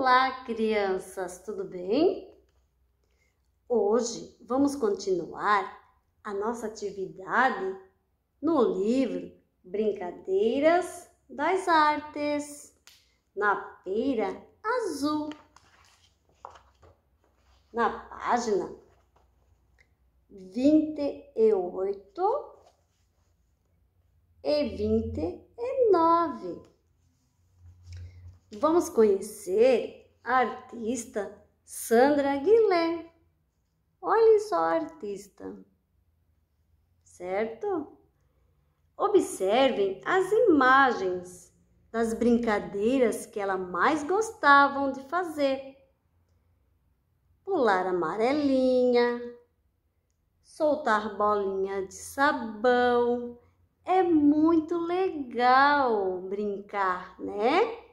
Olá, crianças, tudo bem? Hoje vamos continuar a nossa atividade no livro Brincadeiras das Artes, na Peira Azul, na página 28 e 29 vamos conhecer a artista Sandra Guilherme. Olhem só a artista, certo? Observem as imagens das brincadeiras que ela mais gostava de fazer. Pular amarelinha, soltar bolinha de sabão. É muito legal brincar, né?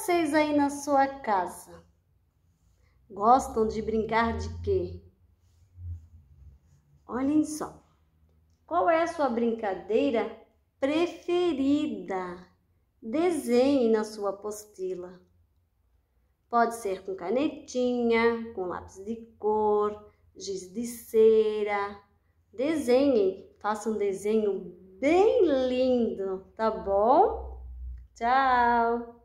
vocês aí na sua casa? Gostam de brincar de quê? Olhem só. Qual é a sua brincadeira preferida? Desenhe na sua apostila. Pode ser com canetinha, com lápis de cor, giz de cera. desenhe faça um desenho bem lindo, tá bom? Tchau!